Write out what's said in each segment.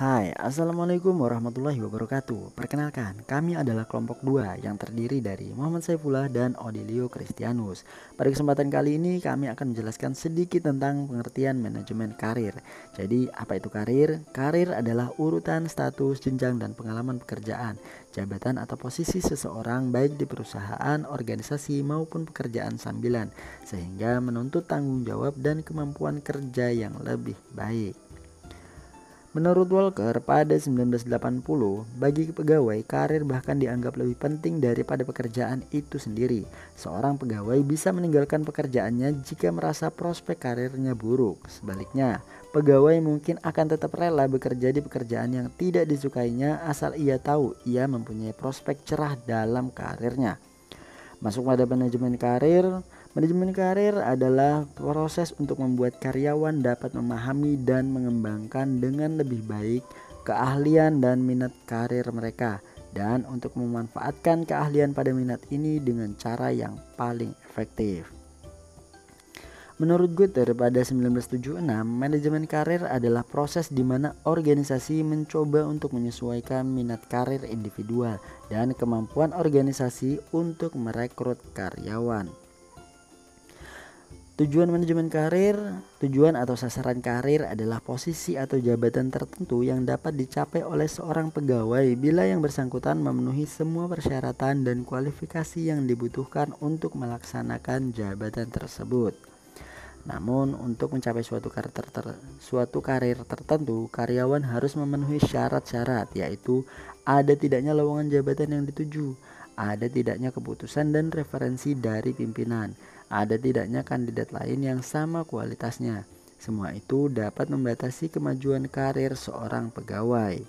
Hai, Assalamualaikum warahmatullahi wabarakatuh Perkenalkan, kami adalah kelompok 2 yang terdiri dari Muhammad Saifullah dan Odilio Christianus Pada kesempatan kali ini kami akan menjelaskan sedikit tentang pengertian manajemen karir Jadi, apa itu karir? Karir adalah urutan, status, jenjang, dan pengalaman pekerjaan Jabatan atau posisi seseorang baik di perusahaan, organisasi, maupun pekerjaan sambilan Sehingga menuntut tanggung jawab dan kemampuan kerja yang lebih baik Menurut Walker, pada 1980, bagi pegawai, karir bahkan dianggap lebih penting daripada pekerjaan itu sendiri. Seorang pegawai bisa meninggalkan pekerjaannya jika merasa prospek karirnya buruk. Sebaliknya, pegawai mungkin akan tetap rela bekerja di pekerjaan yang tidak disukainya asal ia tahu ia mempunyai prospek cerah dalam karirnya. Masuk pada manajemen karir, Manajemen karir adalah proses untuk membuat karyawan dapat memahami dan mengembangkan dengan lebih baik keahlian dan minat karir mereka dan untuk memanfaatkan keahlian pada minat ini dengan cara yang paling efektif. Menurut Guter pada 1976, manajemen karir adalah proses di mana organisasi mencoba untuk menyesuaikan minat karir individual dan kemampuan organisasi untuk merekrut karyawan. Tujuan manajemen karir, tujuan atau sasaran karir adalah posisi atau jabatan tertentu yang dapat dicapai oleh seorang pegawai bila yang bersangkutan memenuhi semua persyaratan dan kualifikasi yang dibutuhkan untuk melaksanakan jabatan tersebut. Namun, untuk mencapai suatu karir, ter ter suatu karir tertentu, karyawan harus memenuhi syarat-syarat, yaitu ada tidaknya lowongan jabatan yang dituju, ada tidaknya keputusan dan referensi dari pimpinan, ada tidaknya kandidat lain yang sama kualitasnya. Semua itu dapat membatasi kemajuan karir seorang pegawai.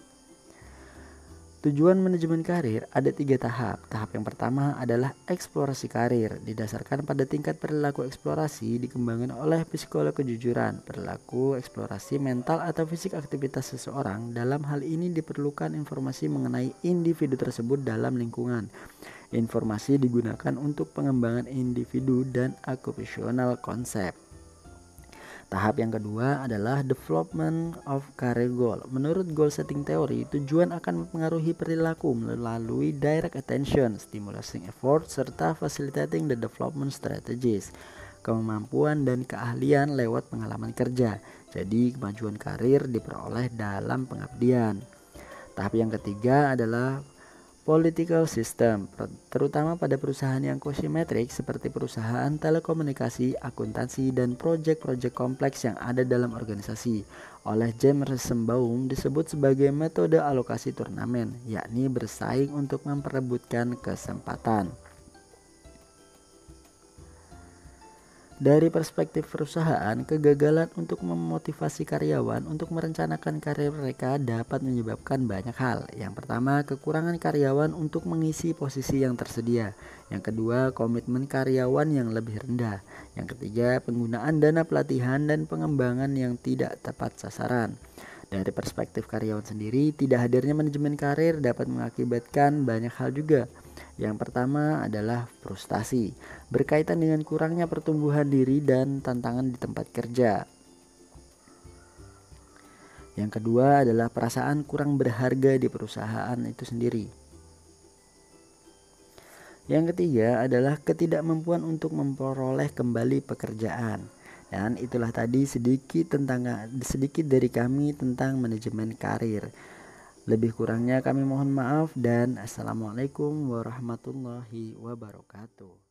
Tujuan manajemen karir ada tiga tahap. Tahap yang pertama adalah eksplorasi karir, didasarkan pada tingkat perilaku eksplorasi dikembangkan oleh psikolog kejujuran. Perilaku eksplorasi mental atau fisik aktivitas seseorang dalam hal ini diperlukan informasi mengenai individu tersebut dalam lingkungan. Informasi digunakan untuk pengembangan individu dan occupational konsep. Tahap yang kedua adalah development of career goal. Menurut goal setting teori, tujuan akan mempengaruhi perilaku melalui direct attention, stimulating effort, serta facilitating the development strategies kemampuan dan keahlian lewat pengalaman kerja. Jadi, kemajuan karir diperoleh dalam pengabdian. Tahap yang ketiga adalah political system, terutama pada perusahaan yang kosimetrik seperti perusahaan telekomunikasi, akuntansi, dan proyek-proyek kompleks yang ada dalam organisasi. Oleh James Sembaum disebut sebagai metode alokasi turnamen, yakni bersaing untuk memperebutkan kesempatan. Dari perspektif perusahaan, kegagalan untuk memotivasi karyawan untuk merencanakan karir mereka dapat menyebabkan banyak hal. Yang pertama, kekurangan karyawan untuk mengisi posisi yang tersedia. Yang kedua, komitmen karyawan yang lebih rendah. Yang ketiga, penggunaan dana pelatihan dan pengembangan yang tidak tepat sasaran. Dari perspektif karyawan sendiri, tidak hadirnya manajemen karir dapat mengakibatkan banyak hal juga. Yang pertama adalah frustasi, berkaitan dengan kurangnya pertumbuhan diri dan tantangan di tempat kerja. Yang kedua adalah perasaan kurang berharga di perusahaan itu sendiri. Yang ketiga adalah ketidakmampuan untuk memperoleh kembali pekerjaan. Dan itulah tadi sedikit tentang sedikit dari kami tentang manajemen karir. Lebih kurangnya kami mohon maaf dan assalamualaikum warahmatullahi wabarakatuh.